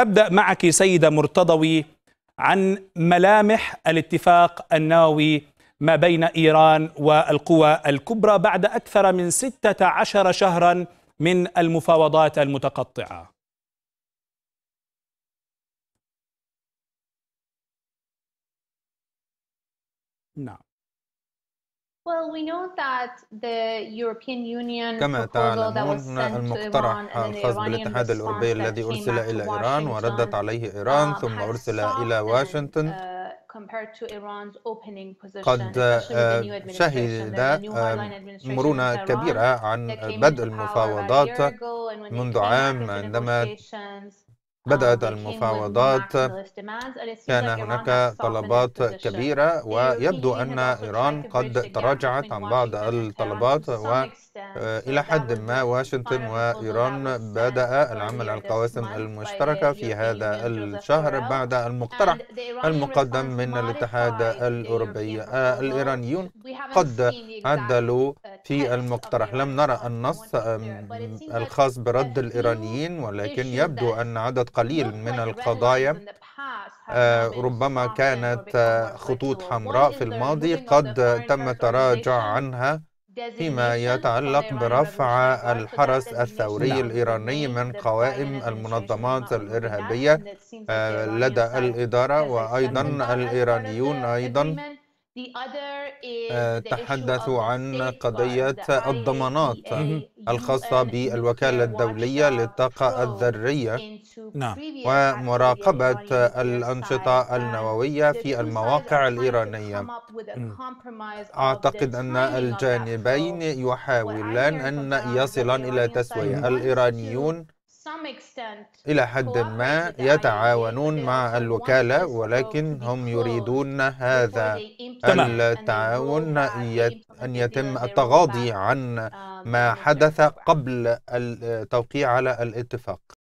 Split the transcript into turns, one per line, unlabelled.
أبدأ معك سيدة مرتضوي عن ملامح الاتفاق النووي ما بين إيران والقوى الكبرى بعد أكثر من 16 شهرا من المفاوضات المتقطعة نعم Well, we know that the European Union كما تعلمون المقترح الخاص بالاتحاد الأوروبي الذي أرسل إلى إيران وردت عليه uh, إيران ثم أرسل uh, إلى واشنطن uh, قد شهد مرونة كبيرة عن بدء المفاوضات منذ عام عندما بدأت المفاوضات كان هناك طلبات كبيرة ويبدو أن إيران قد تراجعت عن بعض الطلبات وإلى آه، حد ما واشنطن وإيران بدأ العمل على القواسم المشتركة في هذا الشهر بعد المقترح المقدم من الاتحاد الأوروبي آه، الإيرانيون قد عدلوا uh, في المقترح لم نرى النص الخاص برد الإيرانيين ولكن يبدو أن عدد قليل من القضايا آه، ربما كانت آه، خطوط حمراء في الماضي قد تم التراجع عنها فيما يتعلق برفع الحرس الثوري الإيراني من قوائم المنظمات الإرهابية آه، لدى الإدارة وأيضا الإيرانيون أيضا آه، تحدثوا عن قضية الضمانات الخاصة بالوكالة الدولية للطاقة الذرية نعم. ومراقبة الأنشطة النووية في المواقع الإيرانية أعتقد أن الجانبين يحاولان أن يصلان إلى تسوية الإيرانيون إلى حد ما يتعاونون مع الوكالة ولكن هم يريدون هذا التعاون أن يتم التغاضي عن uh, ما حدث قبل التوقيع على الاتفاق